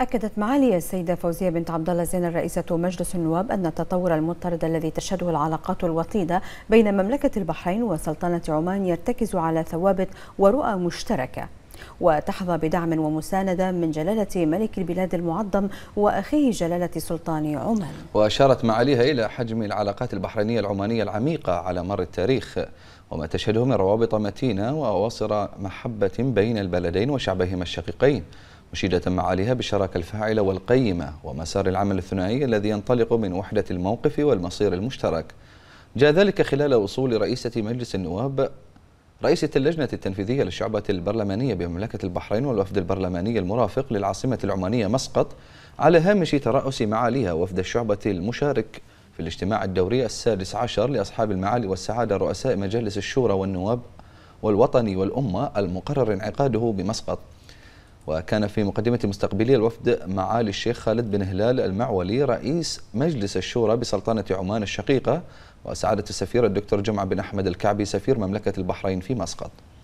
أكدت معالي السيدة فوزية بنت عبد الله زين رئيسة مجلس النواب أن التطور المضطرد الذي تشهده العلاقات الوطيدة بين مملكة البحرين وسلطنة عمان يرتكز على ثوابت ورؤى مشتركة وتحظى بدعم ومساندة من جلالة ملك البلاد المعظم وأخيه جلالة سلطان عمان وأشارت معاليها إلى حجم العلاقات البحرينية العمانية العميقة على مر التاريخ وما تشهده من روابط متينة وأواصر محبة بين البلدين وشعبهما الشقيقين مشيدة معاليها بالشراكة الفاعلة والقيمة ومسار العمل الثنائي الذي ينطلق من وحدة الموقف والمصير المشترك جاء ذلك خلال وصول رئيسة مجلس النواب رئيسة اللجنة التنفيذية للشعبة البرلمانية بمملكة البحرين والوفد البرلماني المرافق للعاصمة العمانية مسقط على هامش ترأس معاليها وفد الشعبة المشارك في الاجتماع الدوري السادس عشر لأصحاب المعالي والسعادة رؤساء مجالس الشورى والنواب والوطني والأمة المقرر انعقاده بمسقط وكان في مقدمة مستقبلي الوفد معالي الشيخ خالد بن هلال المعولي رئيس مجلس الشورى بسلطنة عمان الشقيقة وسعادة السفير الدكتور جمعة بن أحمد الكعبي سفير مملكة البحرين في مسقط